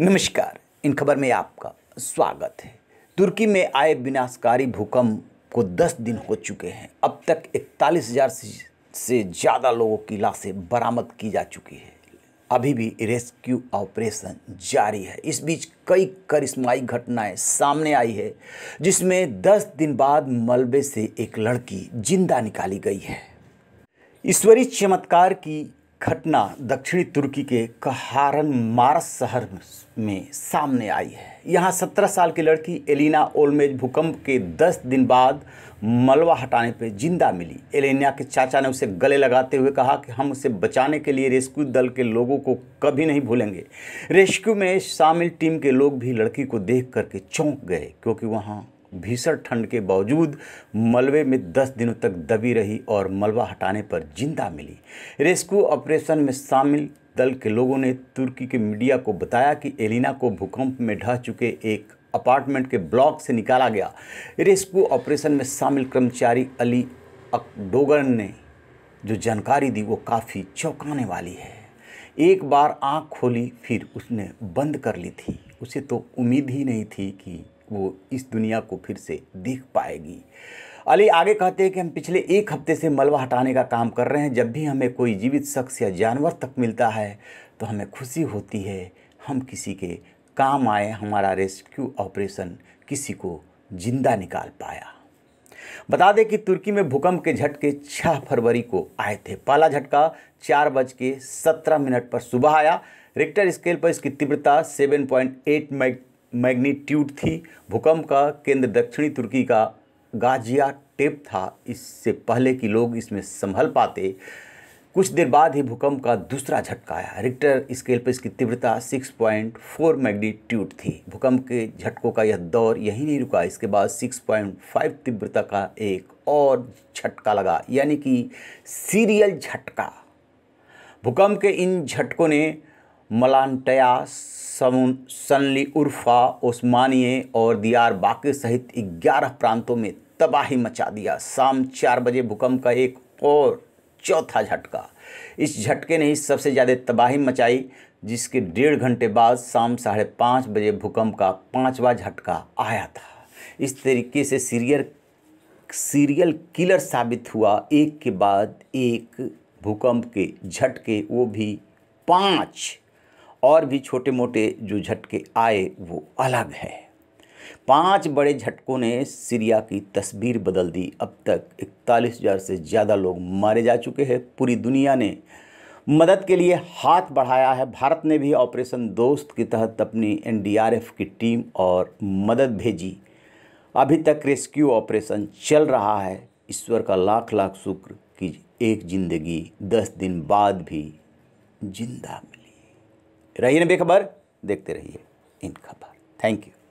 नमस्कार इन खबर में आपका स्वागत है तुर्की में आए विनाशकारी भूकंप को 10 दिन हो चुके हैं अब तक इकतालीस हज़ार से ज़्यादा लोगों की लाशें बरामद की जा चुकी है अभी भी रेस्क्यू ऑपरेशन जारी है इस बीच कई करिश्माई घटनाएं सामने आई है जिसमें 10 दिन बाद मलबे से एक लड़की जिंदा निकाली गई है ईश्वरी चमत्कार की घटना दक्षिणी तुर्की के कहारन मारस शहर में सामने आई है यहाँ 17 साल की लड़की एलिना ओलमेज भूकंप के 10 दिन बाद मलबा हटाने पर जिंदा मिली एलिना के चाचा ने उसे गले लगाते हुए कहा कि हम उसे बचाने के लिए रेस्क्यू दल के लोगों को कभी नहीं भूलेंगे रेस्क्यू में शामिल टीम के लोग भी लड़की को देख करके चौंक गए क्योंकि वहाँ भीषण ठंड के बावजूद मलबे में 10 दिनों तक दबी रही और मलबा हटाने पर जिंदा मिली रेस्क्यू ऑपरेशन में शामिल दल के लोगों ने तुर्की के मीडिया को बताया कि एलिना को भूकंप में ढह चुके एक अपार्टमेंट के ब्लॉक से निकाला गया रेस्क्यू ऑपरेशन में शामिल कर्मचारी अली अकडोगन ने जो जानकारी दी वो काफ़ी चौंकाने वाली है एक बार आँख खोली फिर उसने बंद कर ली थी उसे तो उम्मीद ही नहीं थी कि वो इस दुनिया को फिर से देख पाएगी अली आगे कहते हैं कि हम पिछले एक हफ्ते से मलबा हटाने का काम कर रहे हैं जब भी हमें कोई जीवित शख्स या जानवर तक मिलता है तो हमें खुशी होती है हम किसी के काम आए हमारा रेस्क्यू ऑपरेशन किसी को जिंदा निकाल पाया बता दें कि तुर्की में भूकंप के झटके 6 फरवरी को आए थे पहला झटका चार बज के सत्रह मिनट पर सुबह आया रिक्टर स्केल पर इसकी तीव्रता 7.8 पॉइंट मैग्नीट्यूड थी भूकंप का केंद्र दक्षिणी तुर्की का गाजिया टेप था इससे पहले कि लोग इसमें संभल पाते कुछ देर बाद ही भूकंप का दूसरा झटका आया रिक्टर स्केल पर इसकी तीव्रता 6.4 मैग्नीट्यूड थी भूकंप के झटकों का यह दौर यहीं नहीं रुका इसके बाद 6.5 तीव्रता का एक और झटका लगा यानी कि सीरियल झटका भूकंप के इन झटकों ने मलानटया सनली उर्फा ओस्मानिए और दियार बाकी सहित ग्यारह प्रांतों में तबाही मचा दिया शाम चार बजे भूकंप का एक और चौथा झटका इस झटके ने ही सबसे ज़्यादा तबाही मचाई जिसके डेढ़ घंटे बाद शाम साढ़े पाँच बजे भूकंप का पाँचवा झटका आया था इस तरीके से सीरियल सीरियल किलर साबित हुआ एक के बाद एक भूकंप के झटके वो भी पाँच और भी छोटे मोटे जो झटके आए वो अलग है पांच बड़े झटकों ने सीरिया की तस्वीर बदल दी अब तक इकतालीस हज़ार से ज़्यादा लोग मारे जा चुके हैं पूरी दुनिया ने मदद के लिए हाथ बढ़ाया है भारत ने भी ऑपरेशन दोस्त के तहत अपनी एनडीआरएफ की टीम और मदद भेजी अभी तक रेस्क्यू ऑपरेशन चल रहा है ईश्वर का लाख लाख शुक्र कि एक जिंदगी दस दिन बाद भी जिंदा मिली रहिए ना बेखबर देखते रहिए इन खबर थैंक यू